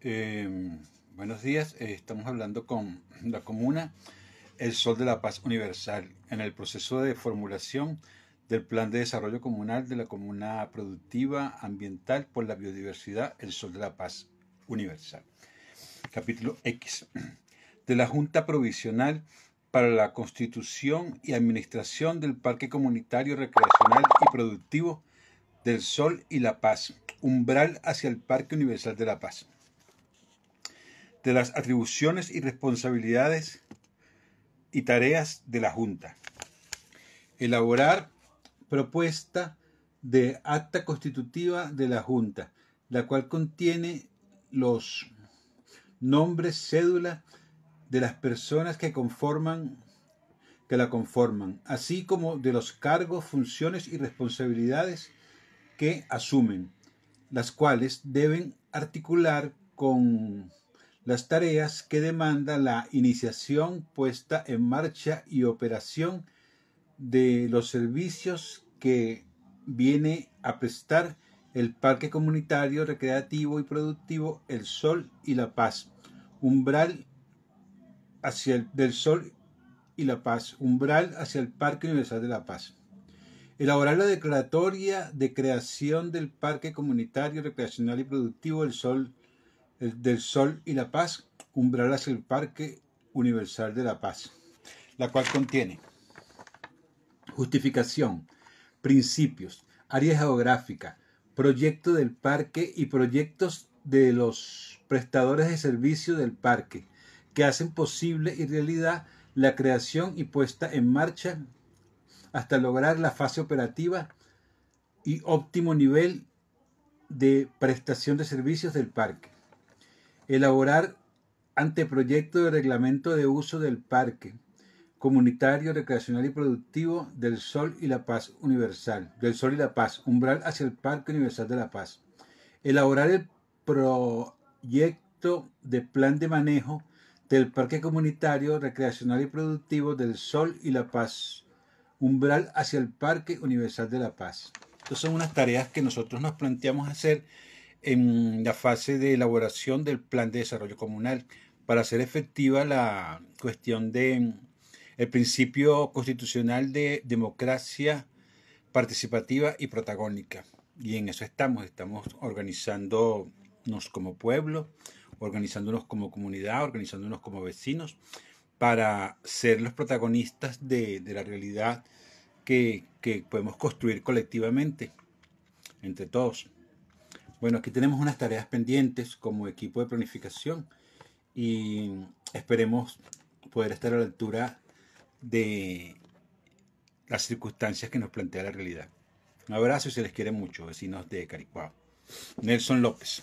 Em, buenos días, estamos hablando con la comuna El Sol de la Paz Universal en el proceso de formulación del Plan de Desarrollo Comunal de la Comuna Productiva Ambiental por la Biodiversidad El Sol de la Paz Universal. Capítulo X de la Junta Provisional para la Constitución y Administración del Parque Comunitario Recreacional y Productivo del Sol y la Paz, umbral hacia el Parque Universal de la Paz de las atribuciones y responsabilidades y tareas de la Junta. Elaborar propuesta de acta constitutiva de la Junta, la cual contiene los nombres, cédula de las personas que conforman que la conforman, así como de los cargos, funciones y responsabilidades que asumen, las cuales deben articular con las tareas que demanda la iniciación, puesta en marcha y operación de los servicios que viene a prestar el Parque Comunitario Recreativo y Productivo El Sol y la Paz, umbral hacia el, del Sol y la Paz, umbral hacia el Parque Universal de la Paz. Elaborar la declaratoria de creación del Parque Comunitario Recreacional y Productivo El Sol del Sol y la Paz, umbralas el Parque Universal de la Paz, la cual contiene justificación, principios, área geográfica, proyecto del parque y proyectos de los prestadores de servicio del parque, que hacen posible y realidad la creación y puesta en marcha hasta lograr la fase operativa y óptimo nivel de prestación de servicios del parque elaborar anteproyecto de reglamento de uso del parque comunitario, recreacional y productivo del Sol y la Paz Universal, del Sol y la Paz, umbral hacia el Parque Universal de la Paz. Elaborar el proyecto de plan de manejo del Parque Comunitario, Recreacional y Productivo del Sol y la Paz, umbral hacia el Parque Universal de la Paz. Estas son unas tareas que nosotros nos planteamos hacer en la fase de elaboración del plan de desarrollo comunal para hacer efectiva la cuestión de el principio constitucional de democracia participativa y protagónica. Y en eso estamos, estamos organizándonos como pueblo, organizándonos como comunidad, organizándonos como vecinos, para ser los protagonistas de, de la realidad que, que podemos construir colectivamente, entre todos. Bueno, aquí tenemos unas tareas pendientes como equipo de planificación y esperemos poder estar a la altura de las circunstancias que nos plantea la realidad. Un abrazo y se les quiere mucho, vecinos de Caricuao. Nelson López.